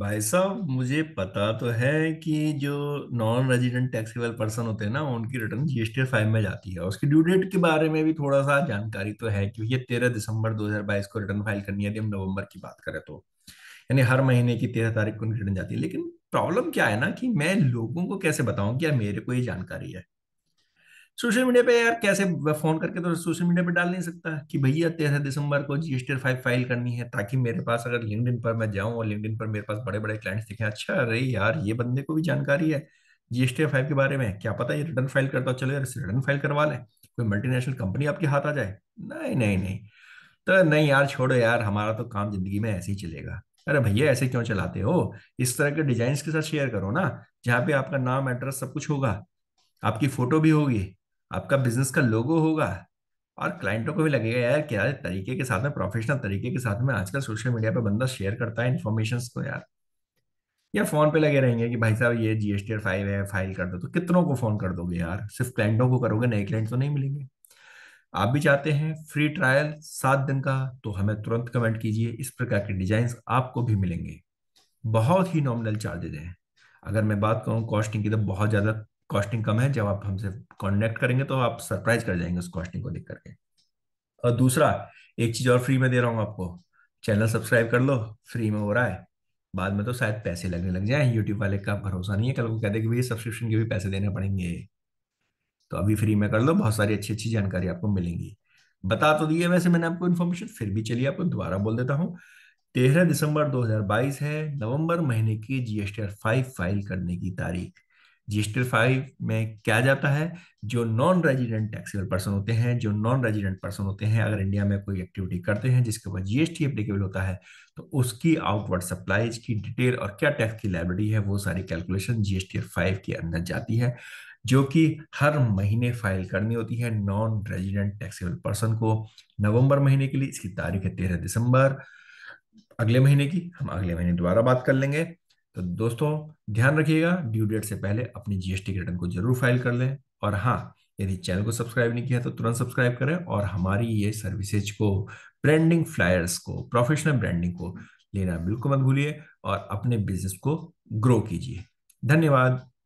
भाई साहब मुझे पता तो है कि जो नॉन रेजिडेंट टैक्सेबल पर्सन होते हैं ना उनकी रिटर्न जीएसटी फाइव में जाती है उसकी ड्यू डेट के बारे में भी थोड़ा सा जानकारी तो है क्योंकि तेरह दिसंबर 2022 को रिटर्न फाइल करनी है यदि हम नवंबर की बात करें तो यानी हर महीने की तेरह तारीख को उनकी रिटर्न जाती है लेकिन प्रॉब्लम क्या है ना कि मैं लोगों को कैसे बताऊं कि यार मेरे को ये जानकारी है सोशल मीडिया पे यार कैसे फोन करके तो सोशल मीडिया पे डाल नहीं सकता कि भैया तेरह दिसंबर को जीएसटी फाइव फाइल करनी है ताकि मेरे पास अगर लिंकडिन पर मैं जाऊं और लिंकडिन पर मेरे पास बड़े बड़े क्लाइंट्स दिखे अच्छा अरे यार ये बंदे को भी जानकारी है जीएसटी फाइव के बारे में क्या पता ये रिटर्न फाइल करता चलो यार रिटर्न फाइल करवा लें कोई मल्टीनेशनल कंपनी आपके हाथ आ जाए नहीं नहीं नहीं तो नहीं यार छोड़ो यार हमारा तो काम जिंदगी में ऐसे ही चलेगा अरे भैया ऐसे क्यों चलाते हो इस तरह के डिजाइन के साथ शेयर करो ना जहाँ पे आपका नाम एड्रेस सब कुछ होगा आपकी फोटो भी होगी आपका बिजनेस का लोगो होगा और क्लाइंटों को भी लगेगा यार क्या तरीके के साथ में प्रोफेशनल तरीके के साथ में आजकल सोशल मीडिया पे बंदा शेयर करता है इन्फॉर्मेशन को यार या फोन पे लगे रहेंगे कि भाई साहब ये जीएसटी फाइल है फाइल कर दो तो कितनों को फोन कर दोगे यार सिर्फ क्लाइंटों को करोगे नए क्लाइंट तो नहीं मिलेंगे आप भी चाहते हैं फ्री ट्रायल सात दिन का तो हमें तुरंत कमेंट कीजिए इस प्रकार के डिजाइन आपको भी मिलेंगे बहुत ही नॉमिनल चार्जेज हैं अगर मैं बात करूँ कॉस्टिंग की तो बहुत ज़्यादा कॉस्टिंग कम है जब आप हमसे कॉन्टेक्ट करेंगे तो आप सरप्राइज कर जाएंगे उस कॉस्टिंग को देख करके और दूसरा एक चीज और फ्री में दे रहा हूँ आपको चैनल सब्सक्राइब कर लो फ्री में हो रहा है बाद में तो शायद पैसे लगने लग जाए यूट्यूब वाले का भरोसा नहीं है कल को कहते कि भैया सब्सक्रिप्शन के भी पैसे देने पड़ेंगे तो अभी फ्री में कर लो बहुत सारी अच्छी अच्छी जानकारी आपको मिलेंगी बता तो दिए वैसे मैंने आपको इन्फॉर्मेशन फिर भी चलिए आपको दोबारा बोल देता हूँ तेरह दिसंबर 2022 है नवंबर महीने की जीएसटी फाइव फाइल करने की तारीख जीएसटी फाइव में क्या जाता है जो नॉन रेजिडेंट टैक्सेबल पर्सन होते हैं जो नॉन रेजिडेंट पर्सन होते हैं अगर इंडिया में कोई एक्टिविटी करते हैं जिसके ऊपर जीएसटी एप्लीकेबल होता है तो उसकी आउटवर्ड सप्लाईज की डिटेल और क्या टैक्स की लाइब्रेरी है वो सारी कैलकुलेशन जीएसटी फाइव के अंदर जाती है जो कि हर महीने फाइल करनी होती है नॉन रेजिडेंट टैक्सेबल पर्सन को नवंबर महीने के लिए इसकी तारीख है तेरह दिसंबर अगले महीने की हम अगले महीने दोबारा बात कर लेंगे तो दोस्तों ध्यान रखिएगा ड्यू डेट से पहले अपनी जीएसटी रिटर्न को जरूर फाइल कर लें और हाँ यदि चैनल को सब्सक्राइब नहीं किया तो तुरंत सब्सक्राइब करें और हमारी ये सर्विसेज को ब्रांडिंग फ्लायर्स को प्रोफेशनल ब्रांडिंग को लेना बिल्कुल मत भूलिए और अपने बिजनेस को ग्रो कीजिए धन्यवाद